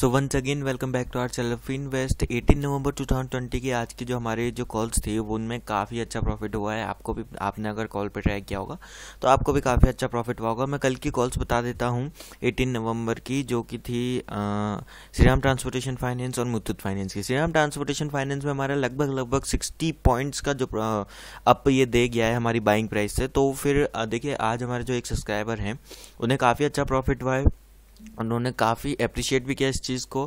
so once again welcome back to our channel वेस्ट 18 नवंबर 2020 के आज की जो हमारे जो कॉल्स थे उनमें काफ़ी अच्छा प्रॉफिट हुआ है आपको भी आपने अगर कॉल पे ट्राई किया होगा तो आपको भी काफ़ी अच्छा प्रॉफिट हुआ होगा मैं कल की कॉल्स बता देता हूँ 18 नवंबर की जो कि थी श्रीराम ट्रांसपोर्टेशन फाइनेंस और मुथुत फाइनेंस की श्रीराम ट्रांसपोर्टेशन फाइनेंस में हमारा लगभग लगभग सिक्सटी पॉइंट्स का जो अप ये दे गया है हमारी बाइंग प्राइस से तो फिर देखिए आज हमारे जो एक सब्सक्राइबर हैं उन्हें काफ़ी अच्छा प्रॉफिट हुआ है उन्होंने काफ़ी अप्रिशिएट भी किया इस चीज़ को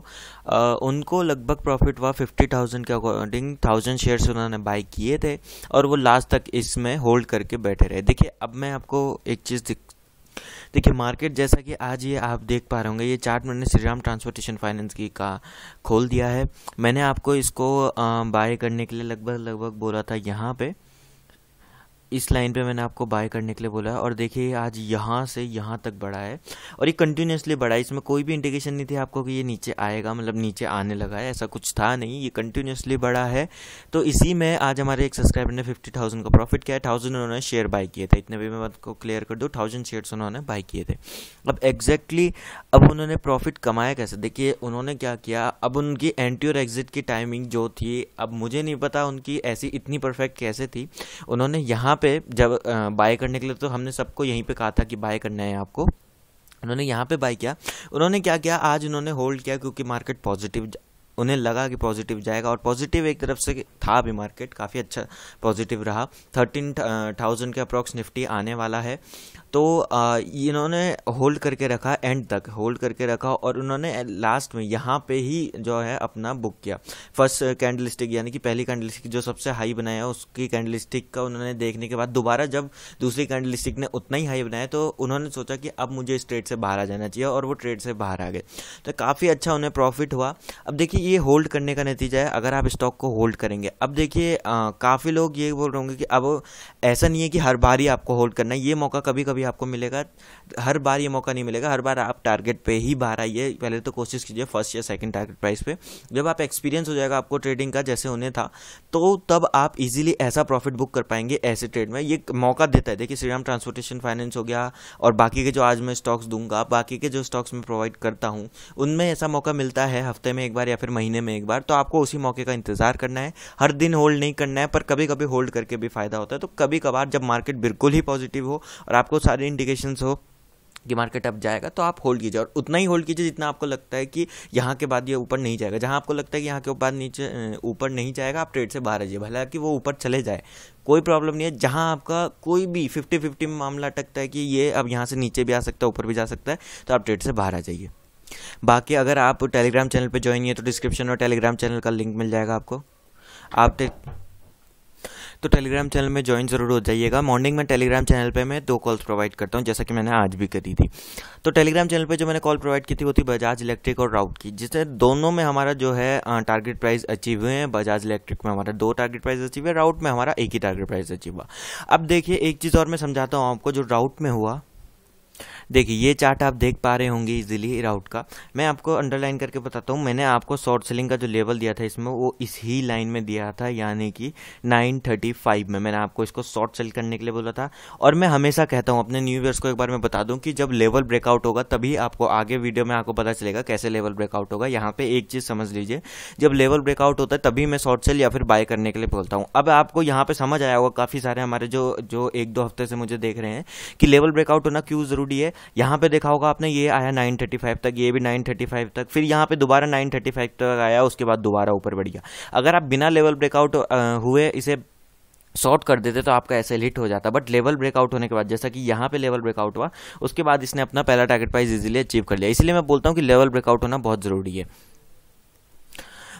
आ, उनको लगभग प्रॉफिट हुआ फिफ्टी थाउजेंड के अकॉर्डिंग थाउजेंड शेयर्स उन्होंने बाई किए थे और वो लास्ट तक इसमें होल्ड करके बैठे रहे देखिए अब मैं आपको एक चीज़ दिख देखिए मार्केट जैसा कि आज ये आप देख पा रहे होंगे ये चार्ट मैंने श्रीराम ट्रांसपोर्टेशन फाइनेंस की का खोल दिया है मैंने आपको इसको बाय करने के लिए लगभग लगभग बोला था यहाँ पे इस लाइन पे मैंने आपको बाय करने के लिए बोला है और देखिए आज यहाँ से यहाँ तक बढ़ा है और ये कंटिन्यूसली बढ़ा है इसमें कोई भी इंडिकेशन नहीं थी आपको कि ये नीचे आएगा मतलब नीचे आने लगा है ऐसा कुछ था नहीं ये कंटिन्यूसली बढ़ा है तो इसी में आज हमारे एक सब्सक्राइबर ने फिफ्टी थाउजेंड का प्रॉफिट किया है थाउजेंड उन्होंने शेयर बाय किए थे इतने भी मैं आपको क्लियर कर दूँ थाउजेंड शेयर्स उन्होंने बाय किए थे अब एग्जैक्टली exactly अब उन्होंने प्रॉफिट कमाया कैसे देखिए उन्होंने क्या किया अब उनकी एंट्री और एग्ज़िट की टाइमिंग जो थी अब मुझे नहीं पता उनकी ऐसी इतनी परफेक्ट कैसे थी उन्होंने यहाँ पे जब बाय करने के लिए तो हमने सबको यहीं पे कहा था कि बाय करना है आपको उन्होंने यहाँ पे बाय किया उन्होंने क्या किया आज उन्होंने होल्ड किया क्योंकि मार्केट पॉजिटिव उन्हें लगा कि पॉजिटिव जाएगा और पॉजिटिव एक तरफ से था भी मार्केट काफ़ी अच्छा पॉजिटिव रहा थर्टीन थाउजेंड के अप्रॉक्स निफ्टी आने वाला है तो इन्होंने होल्ड करके रखा एंड तक होल्ड करके रखा और उन्होंने लास्ट में यहाँ पे ही जो है अपना बुक किया फर्स्ट कैंडल स्टिक यानी कि पहली कैंडल स्टिक जो सबसे हाई बनाया उसकी कैंडल स्टिक का उन्होंने देखने के बाद दोबारा जब दूसरी कैंडल स्टिक ने उतना ही हाई बनाया तो उन्होंने सोचा कि अब मुझे इस ट्रेड से बाहर आ जाना चाहिए और वो ट्रेड से बाहर आ गए तो काफ़ी अच्छा उन्हें प्रॉफिट हुआ अब देखिए ये होल्ड करने का नतीजा है अगर आप स्टॉक को होल्ड करेंगे अब देखिए काफ़ी लोग ये बोल रहे होंगे कि अब ऐसा नहीं है कि हर बार ही आपको होल्ड करना है ये मौका कभी कभी भी आपको मिलेगा हर बार ये मौका नहीं मिलेगा हर बार आप टारगेट पे ही बाहर आइए पहले तो कोशिश कीजिए फर्स्ट या सेकंड टारगेट प्राइस पे जब आप एक्सपीरियंस हो जाएगा आपको ट्रेडिंग का जैसे होने था तो तब आप इजीली ऐसा प्रॉफिट बुक कर पाएंगे ऐसे ट्रेड में ये मौका देता है देखिए श्रीराम ट्रांसपोर्टेशन फाइनेंस हो गया और बाकी के जो आज मैं स्टॉक्स दूंगा बाकी के जो स्टॉक्स मैं प्रोवाइड करता हूँ उनमें ऐसा मौका मिलता है हफ्ते में एक बार या फिर महीने में एक बार तो आपको उसी मौके का इंतजार करना है हर दिन होल्ड नहीं करना है पर कभी कभी होल्ड करके भी फायदा होता है तो कभी कभार जब मार्केट बिल्कुल ही पॉजिटिव हो और आपको सारे इंडिकेशंस हो कि मार्केट अप जाएगा तो आप होल्ड कीजिए और उतना ही होल्ड कीजिए जितना आपको लगता है कि यहाँ के बाद ये ऊपर नहीं जाएगा जहाँ आपको लगता है कि यहाँ के बाद नीचे ऊपर नहीं जाएगा आप ट्रेड से बाहर आ जाइए भला कि वो ऊपर चले जाए कोई प्रॉब्लम नहीं है जहाँ आपका कोई भी फिफ्टी फिफ्टी में मामला अटकता है कि ये अब यहाँ से नीचे भी आ सकता है ऊपर भी जा सकता है तो आप ट्रेड से बाहर आ जाइए बाकी अगर आप टेलीग्राम चैनल पर ज्वाइन है तो डिस्क्रिप्शन और टेलीग्राम चैनल का लिंक मिल जाएगा आपको आप तो टेलीग्राम चैनल में ज्वाइन ज़रूर हो जाइएगा मॉर्निंग में टेलीग्राम चैनल पर मैं दो कॉल्स प्रोवाइड करता हूँ जैसा कि मैंने आज भी करी थी तो टेलीग्राम चैनल पर जो मैंने कॉल प्रोवाइड की थी वो थी बजाज इलेक्ट्रिक और राउट की जिससे दोनों में हमारा जो है टारगेट प्राइस अचीव हुए हैं बजाज इलेक्ट्रिक में हमारा दो टारगेट प्राइस अचीव है राउट में हमारा एक ही टारगेट प्राइस अचीव हुआ अब देखिए एक चीज़ और मैं समझाता हूँ आपको जो राउट में हुआ देखिए ये चार्ट आप देख पा रहे होंगे इजीली राउट का मैं आपको अंडरलाइन करके बताता हूँ मैंने आपको शॉर्ट सेलिंग का जो लेवल दिया था इसमें वो इस ही लाइन में दिया था यानी कि 935 में मैंने आपको इसको शॉर्ट सेल करने के लिए बोला था और मैं हमेशा कहता हूँ अपने न्यू ईयर्स को एक बार मैं बता दूँ कि जब लेवल ब्रेकआउट होगा तभी आपको आगे वीडियो में आपको पता चलेगा कैसे लेवल ब्रेकआउट होगा यहाँ पर एक चीज़ समझ लीजिए जब लेवल ब्रेकआउट होता है तभी मैं शॉर्ट सेल या फिर बाय करने के लिए बोलता हूँ अब आपको यहाँ पर समझ आया होगा काफ़ी सारे हमारे जो जो एक दो हफ्ते से मुझे देख रहे हैं कि लेवल ब्रेकआउट होना क्यों जरूरी डी है यहाँ पे देखा होगा आपने ये आया 935 तक ये भी 935 तक फिर यहाँ पे दोबारा 935 तक आया उसके बाद दोबारा ऊपर बढ़ गया अगर आप बिना लेवल ब्रेकआउट हुए इसे शॉर्ट कर देते तो आपका ऐसे हिट हो जाता बट लेवल ब्रेकआउट होने के बाद जैसा कि यहाँ पे लेवल ब्रेकआउट हुआ उसके बाद इसने अपना पहला टारगेट प्राइस इजीली अचीव कर लिया इसलिए मैं बोलता हूँ कि लेवल ब्रेकआउट होना बहुत ज़रूरी है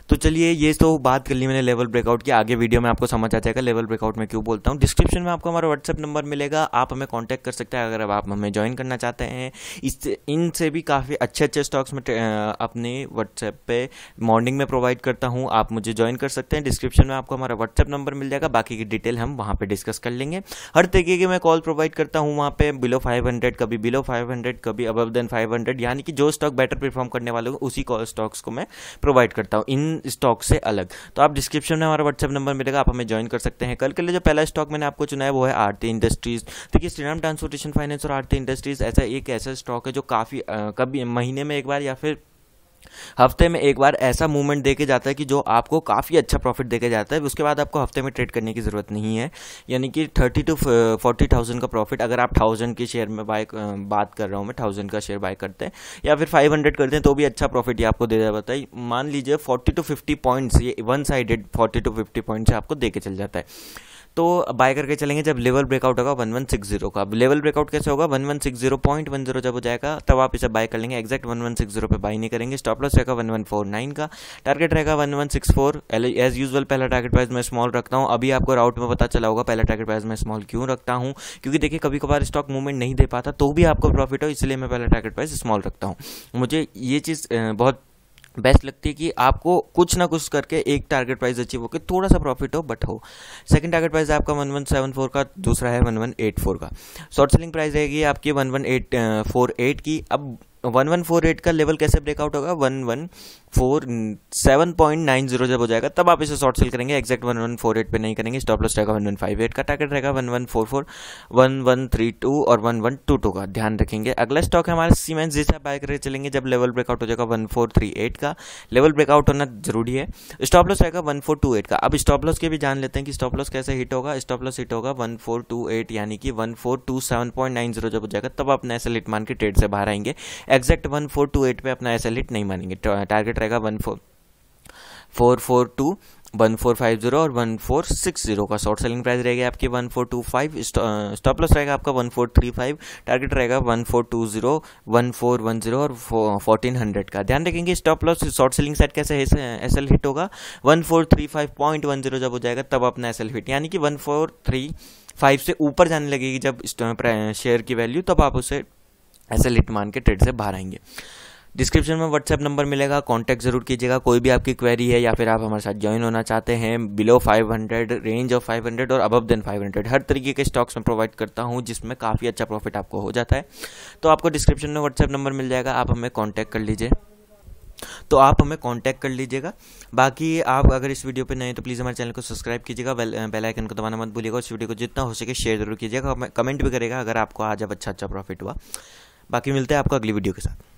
तो चलिए ये तो बात कर ली मैंने लेवल ब्रेकआउट की आगे वीडियो में आपको समझ आ जाएगा लेवल ब्रेकआउट में क्यों बोलता हूँ डिस्क्रिप्शन में आपको हमारा व्हाट्सअप नंबर मिलेगा आप हमें कॉन्टैक्ट कर सकते हैं अगर आप हमें ज्वाइन करना चाहते हैं इससे इनसे भी काफ़ी अच्छे अच्छे स्टॉक्स में अपने व्हाट्सएप पे मॉर्निंग में प्रोवाइड करता हूँ आप मुझे ज्वाइन कर सकते हैं डिस्क्रिप्शन में आपको हमारा व्हाट्सअप नंबर मिल जाएगा बाकी की डिटेल हम वहाँ पर डिस्कस कर लेंगे हर तरीके की मैं कॉल प्रोवाइड करता हूँ वहाँ पर बिलो फाइव कभी बिलो फाइव कभी अबव देन फाइव यानी कि जो स्टॉक बेटर परफॉर्म करने वाले उसी स्टॉक्स को मैं प्रोवाइड करता हूँ इन स्टॉक से अलग तो आप डिस्क्रिप्शन में हमारा व्हाट्सएप नंबर मिलेगा आप हमें ज्वाइन कर सकते हैं कल के लिए जो पहला स्टॉक मैंने आपको चुना है वो है आरती इंडस्ट्रीज देखिए श्रीराम ट्रांसपोर्टेशन फाइनेंस और आरती इंडस्ट्रीज ऐसा एक ऐसा स्टॉक है जो काफ़ी कभी महीने में एक बार या फिर हफ्ते में एक बार ऐसा मूवमेंट देके जाता है कि जो आपको काफ़ी अच्छा प्रॉफिट देके जाता है उसके बाद आपको हफ्ते में ट्रेड करने की ज़रूरत नहीं है यानी कि थर्टी टू फोर्टी थाउजेंड का प्रॉफिट अगर आप थाउजेंड के शेयर में बाय बात कर रहा हूँ मैं थाउजेंड का शेयर बाय करते हैं या फिर फाइव हंड्रेड करते हैं तो भी अच्छा प्रॉफिट ये आपको दे जाता है मान लीजिए फोर्टी टू फिफ्टी पॉइंट्स ये one sided forty to fifty points आपको दे चल जाता है तो बाय करके चलेंगे जब लेवल ब्रेकआउट होगा वन वन सिक्स जीरो का अब लेवल ब्रेकआउट कैसे होगा one one six zero point one zero जब हो जाएगा तब आप इसे बाय कर लेंगे exact one one six zero पर बाई नहीं करेंगे स्टॉप लॉस रहेगा वन वन फोर नाइन का टारगेट रहेगा one one six four as usual पहला टारगेट प्राइस मैं स्मॉल रखता हूँ अभी आपको राउट में पता चला होगा पहला टारगेट प्राइस मैं स्मॉल क्यों रखता हूँ क्योंकि देखिए कभी कभार स्टॉक मूवमेंट नहीं दे पाता तो भी आपको प्रॉफिट हो इसलिए मैं पहला टारगेट प्राइस स्मॉल रखता हूँ मुझे ये चीज़ बहुत बेस्ट लगती है कि आपको कुछ ना कुछ करके एक टारगेट प्राइस अचीव होकर थोड़ा सा प्रॉफिट हो बट हो सेकंड टारगेट प्राइस है आपका वन वन सेवन फोर का दूसरा है वन वन एट फोर का शॉर्ट सेलिंग प्राइस रहेगी आपकी one one eight four eight की अब वन वन फोर एट का लेवल कैसे ब्रेकआउट होगा one one four seven point nine zero जब हो जाएगा तब आप इसे शॉर्ट सेल करेंगे exact one one four eight पर नहीं करेंगे स्टॉप लॉस रहेगा वन वन फाइव एट का टारगेट रहेगा one one four four one one three two और वन वन टू टू का ध्यान रखेंगे अगला स्टॉक है हमारा सीमेंस जिसे आप बाय कर चलेंगे जब लेवल ब्रेकआउट हो जाएगा वन फोर थ्री एट का लेवल ब्रेकआउट होना जरूरी है स्टॉप लॉस रहेगा वन फोर टू एट का अब स्टॉप लॉस के भी जान लेते हैं कि स्टॉप लॉस कैसे हिट होगा स्टॉप लॉस हिट होगा वन फोर टू एट यानी कि one four two seven point nine zero जब हो जाएगा तब आप नए सेलिट मान के ट्रेड से बाहर आएंगे exact one four two eight पर अपना ऐसा हिट नहीं मानेंगे टारगेट रहेगा one four four four two one four five zero और वन फोर सिक्स जीरो का शॉर्ट सेलिंग प्राइस रहेगा आपकी one four two five stop loss रहेगा आपका one four three five target रहेगा one four two zero one four one zero और fourteen hundred का ध्यान रखेंगे stop loss short selling side कैसे एस एल हिट होगा one four three five point one zero जब हो जाएगा तब अपना एस एल हिट यानी कि वन फोर थ्री फाइव से ऊपर जाने लगेगी जब शेयर की वैल्यू तब आप उसे ऐसे लिट मान के ट्रेड से बाहर आएंगे डिस्क्रिप्शन में व्हाट्सएप नंबर मिलेगा कांटेक्ट जरूर कीजिएगा कोई भी आपकी क्वेरी है या फिर आप हमारे साथ ज्वाइन होना चाहते हैं बिलो 500 रेंज ऑफ 500 और अबव देन 500 हर तरीके के स्टॉक्स मैं प्रोवाइड करता हूँ जिसमें काफ़ी अच्छा प्रॉफिट आपको हो जाता है तो आपको डिस्क्रिप्शन में व्हाट्सएप नंबर मिल जाएगा आप हमें कॉन्टैक्ट कर लीजिए तो आप हमें कांटेक्ट कर लीजिएगा बाकी आप अगर इस वीडियो पे नए तो प्लीज़ हमारे चैनल को सब्सक्राइब कीजिएगा बेल बेल आइकन को दबाना मत भूलिएगा इस वीडियो को जितना हो सके शेयर जरूर कीजिएगा कमेंट भी करेगा अगर आपको आज अब अच्छा अच्छा प्रॉफिट हुआ बाकी मिलते हैं आपको अगली वीडियो के साथ